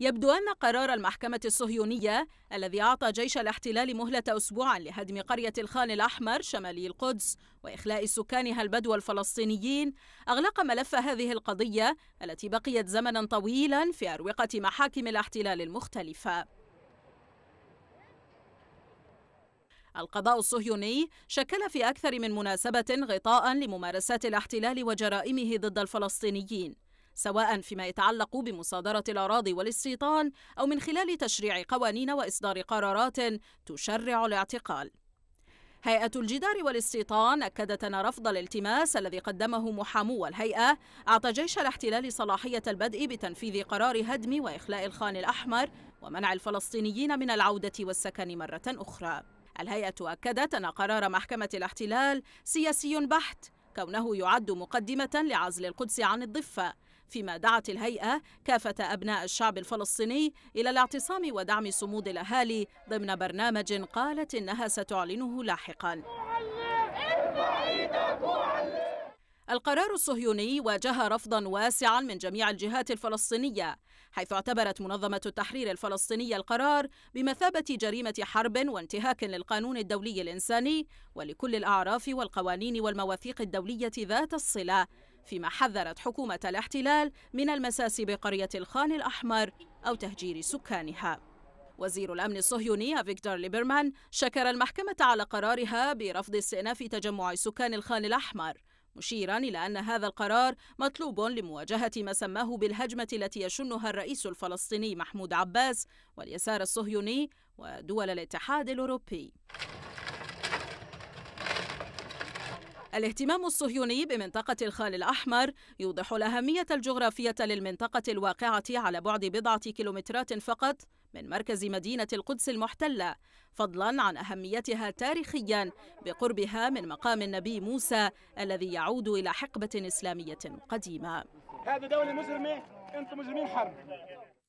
يبدو أن قرار المحكمة الصهيونية الذي أعطى جيش الاحتلال مهلة أسبوع لهدم قرية الخان الأحمر شمالي القدس وإخلاء سكانها البدو الفلسطينيين أغلق ملف هذه القضية التي بقيت زمنا طويلا في أروقة محاكم الاحتلال المختلفة القضاء الصهيوني شكل في أكثر من مناسبة غطاء لممارسات الاحتلال وجرائمه ضد الفلسطينيين سواء فيما يتعلق بمصادرة الأراضي والاستيطان أو من خلال تشريع قوانين وإصدار قرارات تشرع الاعتقال. هيئة الجدار والاستيطان أكدت أن رفض الالتماس الذي قدمه محامو الهيئة أعطى جيش الاحتلال صلاحية البدء بتنفيذ قرار هدم وإخلاء الخان الأحمر ومنع الفلسطينيين من العودة والسكن مرة أخرى. الهيئة أكدت أن قرار محكمة الاحتلال سياسي بحت كونه يعد مقدمة لعزل القدس عن الضفة فيما دعت الهيئة كافة أبناء الشعب الفلسطيني إلى الاعتصام ودعم صمود الأهالي ضمن برنامج قالت إنها ستعلنه لاحقاً القرار الصهيوني واجه رفضا واسعا من جميع الجهات الفلسطينيه حيث اعتبرت منظمه التحرير الفلسطينيه القرار بمثابه جريمه حرب وانتهاك للقانون الدولي الانساني ولكل الاعراف والقوانين والمواثيق الدوليه ذات الصله فيما حذرت حكومة الاحتلال من المساس بقرية الخان الأحمر أو تهجير سكانها وزير الأمن الصهيوني فيكتور ليبرمان شكر المحكمة على قرارها برفض استئناف تجمع سكان الخان الأحمر مشيرا إلى أن هذا القرار مطلوب لمواجهة ما سماه بالهجمة التي يشنها الرئيس الفلسطيني محمود عباس واليسار الصهيوني ودول الاتحاد الأوروبي الاهتمام الصهيوني بمنطقة الخال الأحمر يوضح الأهمية الجغرافية للمنطقة الواقعة على بعد بضعة كيلومترات فقط من مركز مدينة القدس المحتلة فضلا عن أهميتها تاريخيا بقربها من مقام النبي موسى الذي يعود إلى حقبة إسلامية قديمة هذه دولة مجرمة أنتم مجرمين حرب